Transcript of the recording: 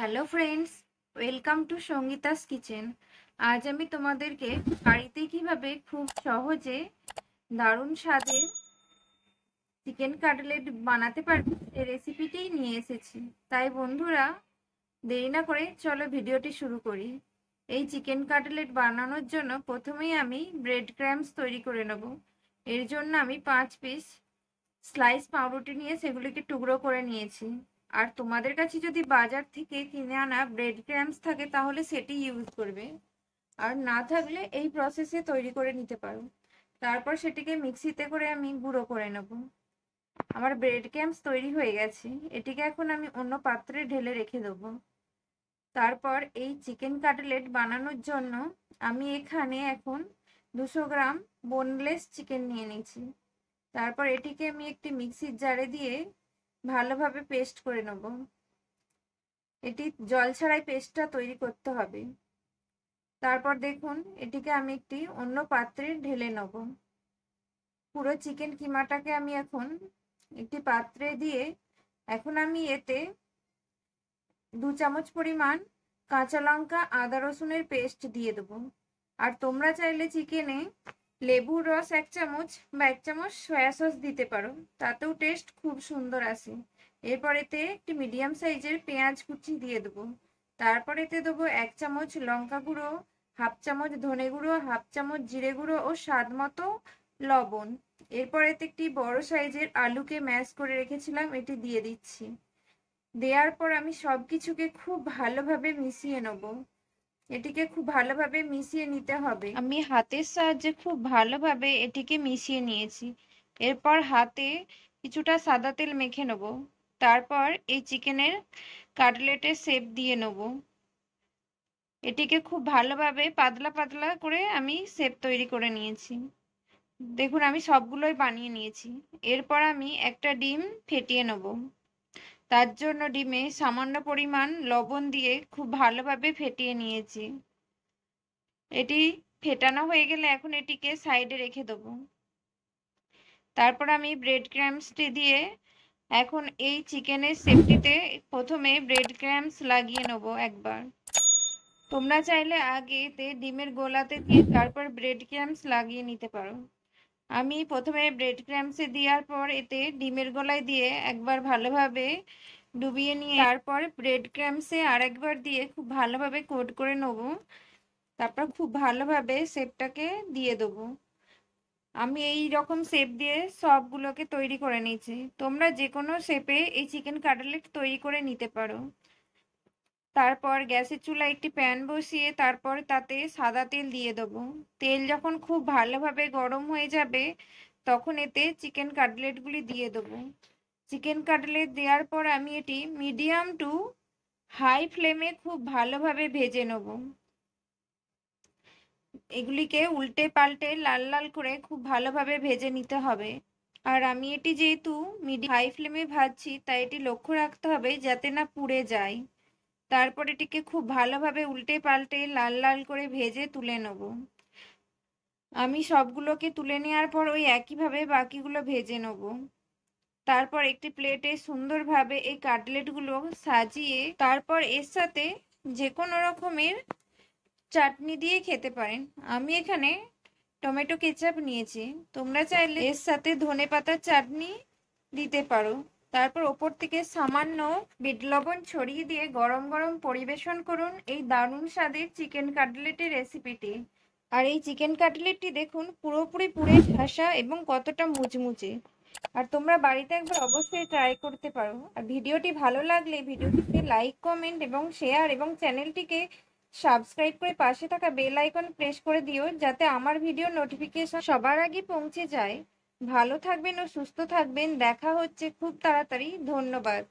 hello friends welcome to Sangeeta's kitchen আজ আমি তোমাদেরকে বাড়িতে কিভাবে খুব সহজে দারুণ স্বাদের চিকেন কাটলেট বানাতে পারবে এই রেসিপিটাই নিয়ে এসেছি তাই বন্ধুরা দেরি না করে চলো ভিডিওটি শুরু করি এই চিকেন কাটলেট বানানোর জন্য প্রথমেই আমি ব্রেড ক্র্যাম্পস তৈরি করে নেব এর জন্য আমি পাঁচ পিস স্লাইস পাউরুটি নিয়ে সেগুলিকে টুকরো করে নিয়েছি আর তোমাদের কাছে যদি বাজার থেকে কিনে আনা ব্রেড ক্র্যাম্পস থাকে তাহলে সেটি ইউজ করবে আর না থাকলে এই প্রসেসে তৈরি করে নিতে পারো তারপর সেটিকে মিক্সিতে করে আমি গুঁড়ো করে নেব আমার ব্রেড ক্যাম্পস তৈরি হয়ে গেছে এটিকে এখন আমি অন্য পাত্রে ঢেলে রেখে দেবো তারপর এই চিকেন কাটলেট বানানোর জন্য আমি এখানে এখন দুশো গ্রাম বোনলেস চিকেন নিয়ে নিচ্ছি তারপর এটিকে আমি একটি মিক্সির জারে দিয়ে ভালোভাবে পেস্ট করে নেব এটি জল ছাড়াই পেস্টটা তৈরি করতে হবে তারপর দেখুন এটিকে আমি একটি অন্য পাত্রে ঢেলে নেব পুরো চিকেন কিমাটাকে আমি এখন একটি পাত্রে দিয়ে এখন আমি এতে দু চামচ পরিমাণ কাঁচা লঙ্কা আদা রসুনের পেস্ট দিয়ে দেবো আর তোমরা চাইলে চিকেনে লেবুর রস এক চামচ বা এক চামচ সয়া সস দিতে পারো তাতেও টেস্ট খুব সুন্দর আসে এরপরেতে একটি মিডিয়াম সাইজের পেঁয়াজ কুচি দিয়ে দেবো তারপরেতে দেবো এক চামচ লঙ্কা গুঁড়ো হাফ চামচ ধনে গুঁড়ো হাফ চামচ জিরে গুঁড়ো ও স্বাদ মতো লবণ এরপরেতে একটি বড় সাইজের আলুকে ম্যাশ করে রেখেছিলাম এটি দিয়ে দিচ্ছি দেওয়ার পর আমি সব কিছুকে খুব ভালোভাবে মিশিয়ে নেবো এটিকে খুব ভালোভাবে মিশিয়ে নিতে হবে আমি হাতের সাহায্যে খুব ভালোভাবে এটিকে মিশিয়ে নিয়েছি এরপর হাতে কিছুটা সাদা তেল মেখে নেব তারপর এই চিকেনের কাটলেটের শেপ দিয়ে নেব এটিকে খুব ভালোভাবে পাতলা পাতলা করে আমি শেপ তৈরি করে নিয়েছি দেখুন আমি সবগুলোই বানিয়ে নিয়েছি এরপর আমি একটা ডিম ফেটিয়ে নেবো তার জন্য ডিমে সামান্য পরিমাণ লবণ দিয়ে খুব ভালোভাবে ফেটিয়ে নিয়েছি এটি ফেটানো হয়ে গেলে এখন এটিকে সাইডে রেখে দেব তারপর আমি ব্রেড ক্র্যাম্পসটি দিয়ে এখন এই চিকেনের সেফটিতে প্রথমে ব্রেড ক্র্যাম্পস লাগিয়ে নেব একবার তোমরা চাইলে আগে তে ডিমের গোলাতে দিয়ে তারপর ব্রেড ক্র্যাম্পস লাগিয়ে নিতে পারো আমি প্রথমে ব্রেড ক্র্যাম্পসে দেওয়ার পর এতে ডিমের গলায় দিয়ে একবার ভালোভাবে ডুবিয়ে নিয়ে তারপর ব্রেড ক্র্যাম্পসে আর একবার দিয়ে খুব ভালোভাবে কোট করে নেব তারপর খুব ভালোভাবে শেপটাকে দিয়ে দেবো আমি এই রকম শেপ দিয়ে সবগুলোকে তৈরি করে নিয়েছি তোমরা যে কোনো শেপে এই চিকেন কাটলেট তৈরি করে নিতে পারো তারপর গ্যাসের চুলায় একটি প্যান বসিয়ে তারপর তাতে সাদা তেল দিয়ে দেবো তেল যখন খুব ভালোভাবে গরম হয়ে যাবে তখন এতে চিকেন কাটলেটগুলি দিয়ে দেবো চিকেন কাটলেট দেওয়ার পর আমি এটি মিডিয়াম টু হাই ফ্লেমে খুব ভালোভাবে ভেজে নেব এগুলিকে উল্টে পাল্টে লাল লাল করে খুব ভালোভাবে ভেজে নিতে হবে আর আমি এটি যেহেতু মিডিয়াম হাই ফ্লেমে ভাজছি তাই এটি লক্ষ্য রাখতে হবে যাতে না পুড়ে যায় তারপর এটিকে খুব ভালোভাবে উল্টে পাল্টে লাল লাল করে ভেজে তুলে নেব আমি সবগুলোকে তুলে নেওয়ার পর ওই একইভাবে বাকিগুলো ভেজে নেব তারপর একটি প্লেটে সুন্দরভাবে এই কাটলেটগুলো সাজিয়ে তারপর এর সাথে যে কোনো রকমের চাটনি দিয়ে খেতে পারেন আমি এখানে টমেটো কেচাপ নিয়েছি তোমরা চাইলে এর সাথে ধনে পাতার চাটনি দিতে পারো তারপর ওপর থেকে সামান্য বিট লবণ ছড়িয়ে দিয়ে গরম গরম পরিবেশন করুন এই দারুণ স্বাদের চিকেন কাটলেটের রেসিপিটি আর এই চিকেন কাটলেটটি দেখুন পুরোপুরি পুরে ঠাসা এবং কতটা মুচমুচে আর তোমরা বাড়িতে একবার অবশ্যই ট্রাই করতে পারো আর ভিডিওটি ভালো লাগলে ভিডিওটিতে লাইক কমেন্ট এবং শেয়ার এবং চ্যানেলটিকে সাবস্ক্রাইব করে পাশে থাকা বেল আইকন প্রেস করে দিও যাতে আমার ভিডিও নোটিফিকেশন সবার আগে পৌঁছে যায় ভালো থাকবেন ও সুস্থ থাকবেন দেখা হচ্ছে খুব তাড়াতাড়ি ধন্যবাদ